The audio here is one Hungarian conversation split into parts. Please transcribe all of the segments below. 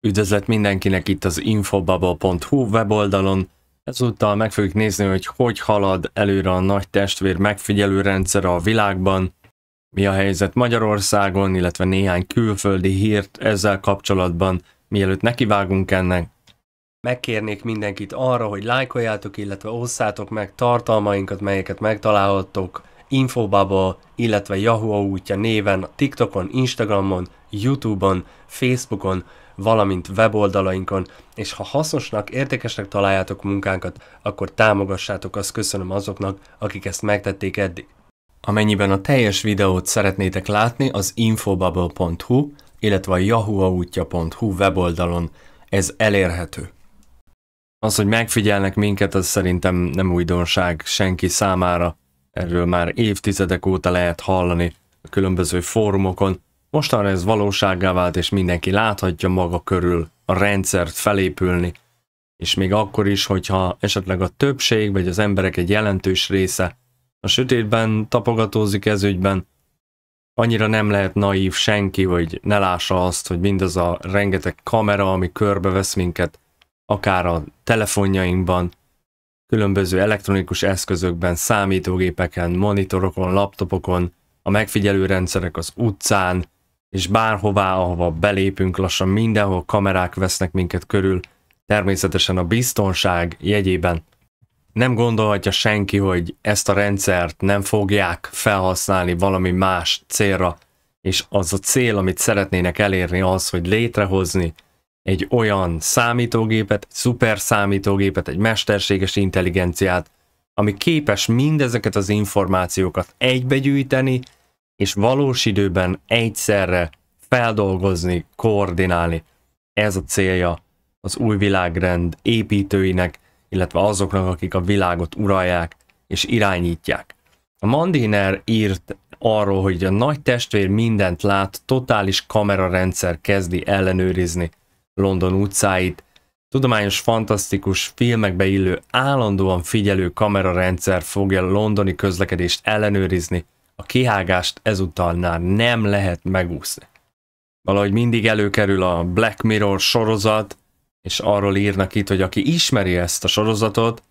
Üdvözlet mindenkinek itt az infobubble.hu weboldalon. Ezúttal meg fogjuk nézni, hogy hogy halad előre a nagy testvér megfigyelő rendszer a világban, mi a helyzet Magyarországon, illetve néhány külföldi hírt ezzel kapcsolatban. Mielőtt nekivágunk ennek, megkérnék mindenkit arra, hogy lájkoljátok, illetve osszátok meg tartalmainkat, melyeket megtalálhattok Infobubble, illetve Yahoo útja néven, TikTokon, Instagramon, Youtube-on, Facebookon, valamint weboldalainkon, és ha hasznosnak, értékesnek találjátok munkánkat, akkor támogassátok, azt köszönöm azoknak, akik ezt megtették eddig. Amennyiben a teljes videót szeretnétek látni, az infobubble.hu, illetve a yahooautja.hu weboldalon ez elérhető. Az, hogy megfigyelnek minket, az szerintem nem újdonság senki számára. Erről már évtizedek óta lehet hallani a különböző fórumokon, Mostanra ez valóságá vált, és mindenki láthatja maga körül a rendszert felépülni, és még akkor is, hogyha esetleg a többség vagy az emberek egy jelentős része a sötétben tapogatózik ezügyben, annyira nem lehet naív senki, hogy ne lássa azt, hogy mindaz a rengeteg kamera, ami körbevesz minket, akár a telefonjainkban, különböző elektronikus eszközökben, számítógépeken, monitorokon, laptopokon, a megfigyelő rendszerek az utcán, és bárhová, ahova belépünk, lassan mindenhol kamerák vesznek minket körül, természetesen a biztonság jegyében. Nem gondolhatja senki, hogy ezt a rendszert nem fogják felhasználni valami más célra, és az a cél, amit szeretnének elérni az, hogy létrehozni egy olyan számítógépet, egy szuper számítógépet, egy mesterséges intelligenciát, ami képes mindezeket az információkat egybegyűjteni, és valós időben egyszerre feldolgozni, koordinálni. Ez a célja az új világrend építőinek, illetve azoknak, akik a világot uralják és irányítják. A Mandiner írt arról, hogy a nagy testvér mindent lát, totális kamerarendszer kezdi ellenőrizni London utcáit, tudományos, fantasztikus filmekbe illő állandóan figyelő kamerarendszer fogja londoni közlekedést ellenőrizni, a kihágást ezúttal már nem lehet megúszni. Valahogy mindig előkerül a Black Mirror sorozat, és arról írnak itt, hogy aki ismeri ezt a sorozatot,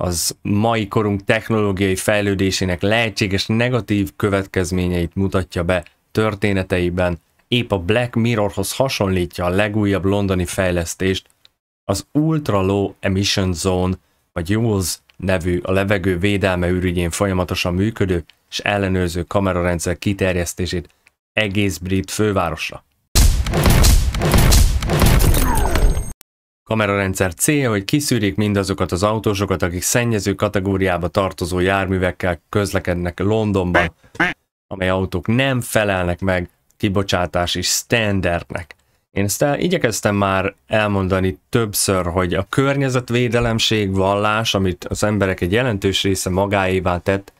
az mai korunk technológiai fejlődésének lehetséges negatív következményeit mutatja be történeteiben, épp a Black Mirrorhoz hasonlítja a legújabb londoni fejlesztést, az Ultra Low Emission Zone vagy Jules nevű a levegő védelme ürügyén folyamatosan működő és ellenőrző kamerarendszer kiterjesztését egész brit fővárosra. Kamerarendszer célja, hogy kiszűrik mindazokat az autósokat, akik szennyező kategóriába tartozó járművekkel közlekednek Londonban, amely autók nem felelnek meg kibocsátási standardnek. Én ezt el, igyekeztem már elmondani többször, hogy a környezetvédelemség vallás, amit az emberek egy jelentős része magáévá tett,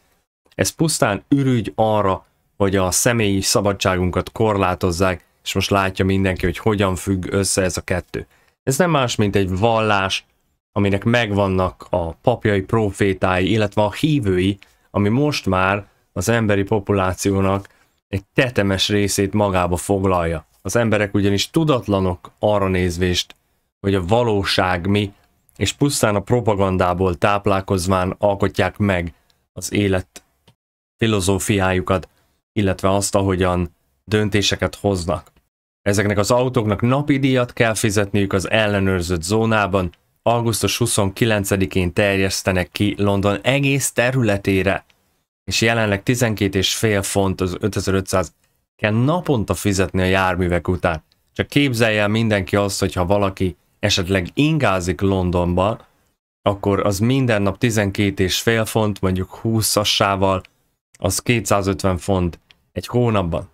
ez pusztán ürügy arra, hogy a személyi szabadságunkat korlátozzák, és most látja mindenki, hogy hogyan függ össze ez a kettő. Ez nem más, mint egy vallás, aminek megvannak a papjai, profétái, illetve a hívői, ami most már az emberi populációnak egy tetemes részét magába foglalja. Az emberek ugyanis tudatlanok arra nézvést, hogy a valóság mi, és pusztán a propagandából táplálkozván alkotják meg az élet filozófiájukat, illetve azt, ahogyan döntéseket hoznak. Ezeknek az autóknak napi díjat kell fizetniük az ellenőrzött zónában, augusztus 29-én terjesztenek ki London egész területére, és jelenleg 12,5 font az 5500 kell naponta fizetni a járművek után. Csak képzelje el mindenki azt, hogyha valaki esetleg ingázik Londonba, akkor az minden nap 12 és fél font, mondjuk 20-assával, az 250 font egy hónapban.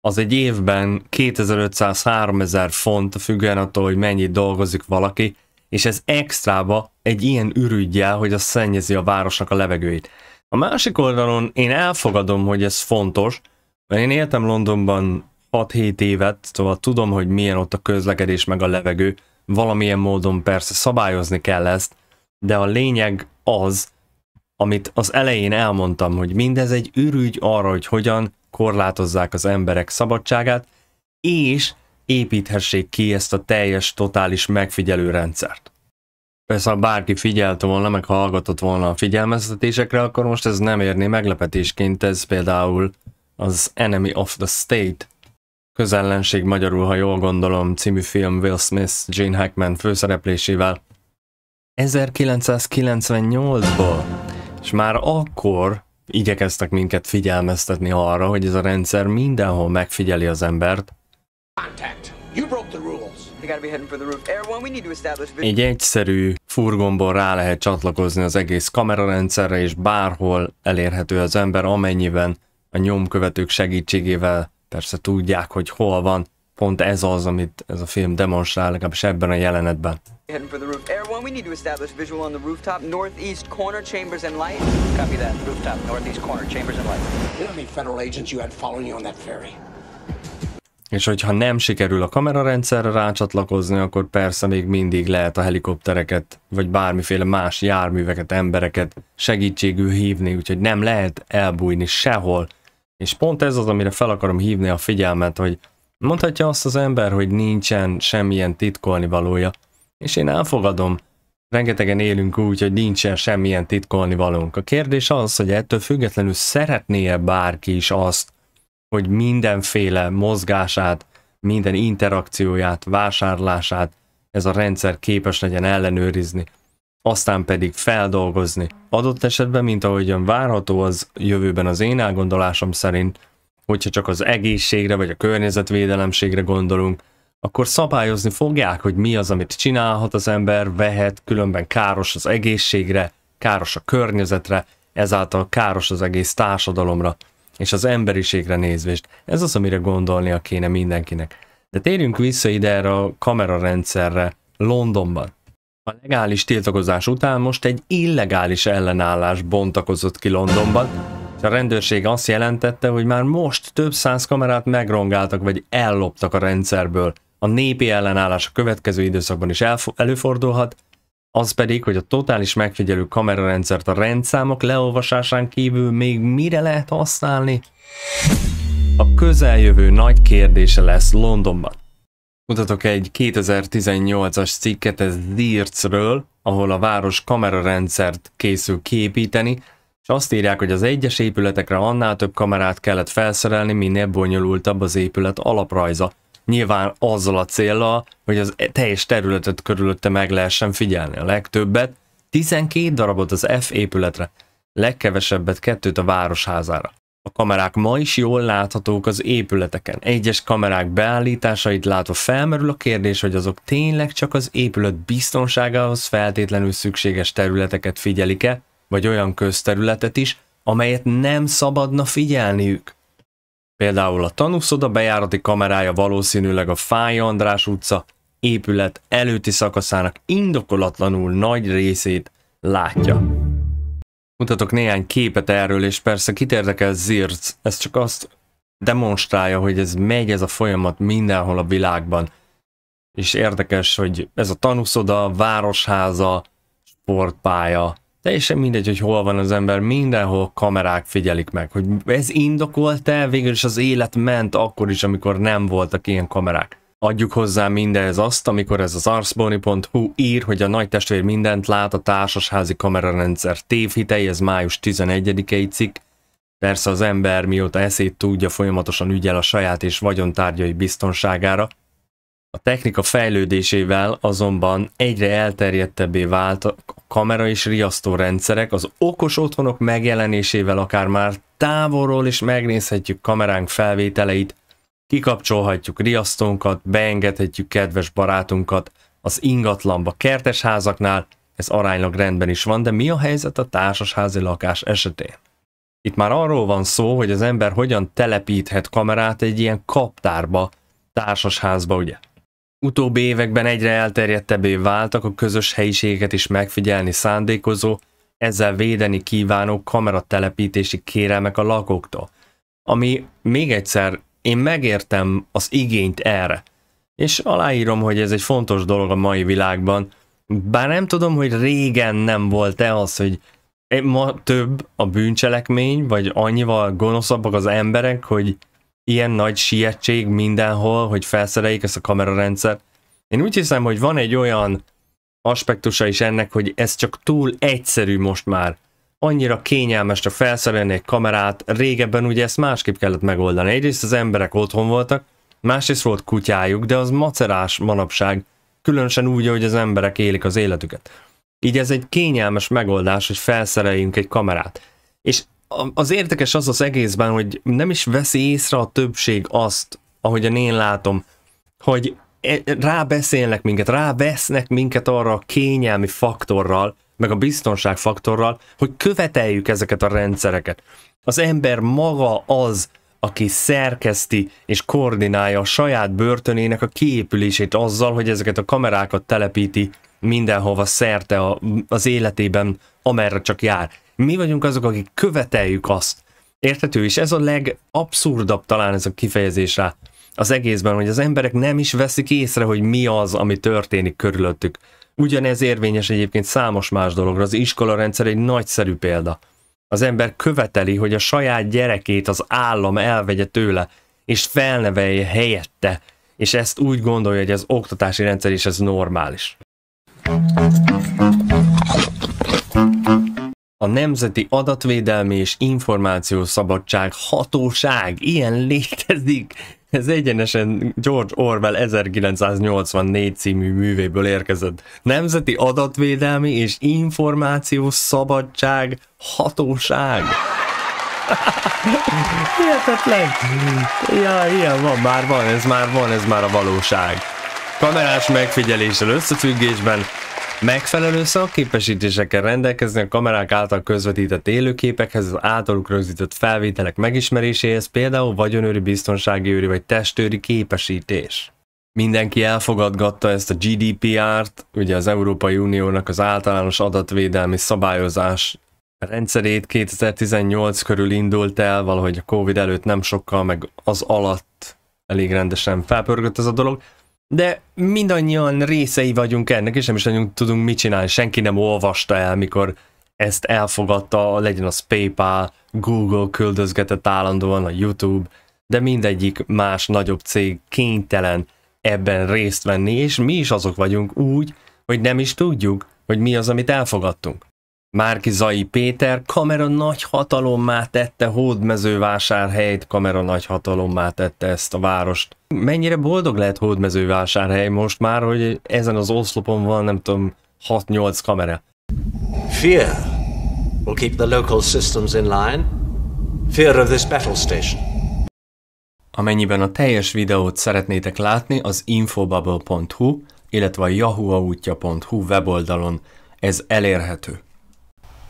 Az egy évben 2500-3000 font, függően attól, hogy mennyit dolgozik valaki, és ez extrába egy ilyen ürügyjel, hogy az szennyezi a városnak a levegőjét. A másik oldalon én elfogadom, hogy ez fontos, én éltem Londonban 6-7 évet, szóval tudom, hogy milyen ott a közlekedés meg a levegő. Valamilyen módon persze szabályozni kell ezt, de a lényeg az, amit az elején elmondtam, hogy mindez egy ürügy arra, hogy hogyan korlátozzák az emberek szabadságát, és építhessék ki ezt a teljes, totális megfigyelő rendszert. Persze, ha bárki figyelte volna, meg hallgatott volna a figyelmeztetésekre, akkor most ez nem érné meglepetésként, ez például az Enemy of the State közellenség magyarul, ha jól gondolom, című film Will Smith, Gene Hackman főszereplésével 1998-ból, és már akkor igyekeztek minket figyelmeztetni arra, hogy ez a rendszer mindenhol megfigyeli az embert. Egy egyszerű furgomból rá lehet csatlakozni az egész kamerarendszerre, és bárhol elérhető az ember, amennyiben a nyomkövetők segítségével persze tudják, hogy hol van. Pont ez az, amit ez a film demonstrál, legalábbis ebben a jelenetben. És hogyha nem sikerül a kamerarendszerre rácsatlakozni, akkor persze még mindig lehet a helikoptereket, vagy bármiféle más járműveket, embereket segítségül hívni, úgyhogy nem lehet elbújni sehol, és pont ez az, amire fel akarom hívni a figyelmet, hogy mondhatja azt az ember, hogy nincsen semmilyen titkolni valója. És én elfogadom, rengetegen élünk úgy, hogy nincsen semmilyen titkolni valónk. A kérdés az, hogy ettől függetlenül szeretné-e bárki is azt, hogy mindenféle mozgását, minden interakcióját, vásárlását ez a rendszer képes legyen ellenőrizni aztán pedig feldolgozni. Adott esetben, mint ahogyan várható az jövőben az én elgondolásom szerint, hogyha csak az egészségre vagy a környezetvédelemségre gondolunk, akkor szabályozni fogják, hogy mi az, amit csinálhat az ember, vehet, különben káros az egészségre, káros a környezetre, ezáltal káros az egész társadalomra, és az emberiségre nézvést. Ez az, amire gondolnia kéne mindenkinek. De térjünk vissza ide erre a kamerarendszerre Londonban. A legális tiltakozás után most egy illegális ellenállás bontakozott ki Londonban, és a rendőrség azt jelentette, hogy már most több száz kamerát megrongáltak vagy elloptak a rendszerből. A népi ellenállás a következő időszakban is előfordulhat, az pedig, hogy a totális megfigyelő kamerarendszert a rendszámok leolvasásán kívül még mire lehet használni? A közeljövő nagy kérdése lesz Londonban. Mutatok egy 2018-as cikket, ez Dircről, ahol a város kamerarendszert készül képíteni, és azt írják, hogy az egyes épületekre annál több kamerát kellett felszerelni, minél bonyolultabb az épület alaprajza. Nyilván azzal a célral, hogy az teljes területet körülötte meg lehessen figyelni a legtöbbet, 12 darabot az F épületre, legkevesebbet kettőt a városházára. A kamerák ma is jól láthatók az épületeken. Egyes kamerák beállításait látva felmerül a kérdés, hogy azok tényleg csak az épület biztonságához feltétlenül szükséges területeket figyelik-e, vagy olyan közterületet is, amelyet nem szabadna figyelniük. Például a tanúszoda bejárati kamerája valószínűleg a Fáj András utca épület előtti szakaszának indokolatlanul nagy részét látja mutatok néhány képet erről, és persze kit érdekel Zirc, ez csak azt demonstrálja, hogy ez megy ez a folyamat mindenhol a világban. És érdekes, hogy ez a tanuszoda, városháza, sportpálya, teljesen mindegy, hogy hol van az ember, mindenhol kamerák figyelik meg, hogy ez indokolt-e, végül is az élet ment akkor is, amikor nem voltak ilyen kamerák. Adjuk hozzá mindez azt, amikor ez az ArsBoni.hu ír, hogy a nagy testvér mindent lát, a társasházi kamerarendszer tévhitei, ez május 11-i cikk. Persze az ember mióta eszét tudja, folyamatosan ügyel a saját és vagyontárgyai biztonságára. A technika fejlődésével azonban egyre elterjedtebbé vált a kamera és riasztó rendszerek, az okos otthonok megjelenésével akár már távolról is megnézhetjük kameránk felvételeit, Kikapcsolhatjuk riasztónkat, beengedhetjük kedves barátunkat az ingatlanba, kertesházaknál, ez aránylag rendben is van, de mi a helyzet a társasházi lakás esetén? Itt már arról van szó, hogy az ember hogyan telepíthet kamerát egy ilyen kaptárba, társasházba, ugye? Utóbbi években egyre elterjedtebbé váltak a közös helyiségeket is megfigyelni szándékozó, ezzel védeni kívánó kameratelepítési kérelmek a lakóktól. Ami még egyszer én megértem az igényt erre. És aláírom, hogy ez egy fontos dolog a mai világban, bár nem tudom, hogy régen nem volt-e az, hogy ma több a bűncselekmény, vagy annyival gonoszabbak az emberek, hogy ilyen nagy sietség mindenhol, hogy felszereljék ezt a kamerarendszer. Én úgy hiszem, hogy van egy olyan aspektusa is ennek, hogy ez csak túl egyszerű most már annyira kényelmes, csak felszerelni egy kamerát, régebben ugye ezt másképp kellett megoldani. Egyrészt az emberek otthon voltak, másrészt volt kutyájuk, de az macerás manapság, különösen úgy, hogy az emberek élik az életüket. Így ez egy kényelmes megoldás, hogy felszereljünk egy kamerát. És az érdekes az az egészben, hogy nem is veszi észre a többség azt, ahogy én látom, hogy e, rábeszélnek minket, rávesznek minket arra a kényelmi faktorral, meg a biztonságfaktorral, hogy követeljük ezeket a rendszereket. Az ember maga az, aki szerkeszti és koordinálja a saját börtönének a kiépülését azzal, hogy ezeket a kamerákat telepíti mindenhova szerte a, az életében, amerre csak jár. Mi vagyunk azok, akik követeljük azt. Érthető? És ez a legabszurdabb talán ez a kifejezés rá az egészben, hogy az emberek nem is veszik észre, hogy mi az, ami történik körülöttük. Ugyanez érvényes egyébként számos más dologra, az iskola rendszer egy nagyszerű példa. Az ember követeli, hogy a saját gyerekét az állam elvegye tőle, és felnevelje helyette, és ezt úgy gondolja, hogy az oktatási rendszer is ez normális. A Nemzeti Adatvédelmi és Információszabadság Hatóság ilyen létezik. Ez egyenesen George Orwell 1984 című művéből érkezett. Nemzeti Adatvédelmi és Információs Szabadság Hatóság. Hihetetlen! Ja, ilyen van, már van, ez már van, ez már a valóság. Kamerás megfigyeléssel összefüggésben Megfelelő szakképesítésekkel rendelkezni a kamerák által közvetített élőképekhez, az általuk rögzített felvételek megismeréséhez, például vagyonőri, biztonsági őri vagy testőri képesítés. Mindenki elfogadgatta ezt a GDPR-t, ugye az Európai Uniónak az általános adatvédelmi szabályozás rendszerét 2018 körül indult el, valahogy a Covid előtt nem sokkal, meg az alatt elég rendesen felpörgött ez a dolog de mindannyian részei vagyunk ennek, és nem is nagyon tudunk mit csinálni. Senki nem olvasta el, mikor ezt elfogadta, legyen az PayPal, Google küldözgetett állandóan, a YouTube, de mindegyik más nagyobb cég kénytelen ebben részt venni, és mi is azok vagyunk úgy, hogy nem is tudjuk, hogy mi az, amit elfogadtunk. Márkizai Péter kamera hatalommá tette hódmezővásárhelyt, kamera hatalommá tette ezt a várost. Mennyire boldog lehet hódmezővásárhely most már, hogy ezen az oszlopon van, nem tudom, 6-8 kamera. Fear will keep the local systems in line. Fear of this battle station. Amennyiben a teljes videót szeretnétek látni, az infobubble.hu, illetve a yahooautja.hu weboldalon ez elérhető.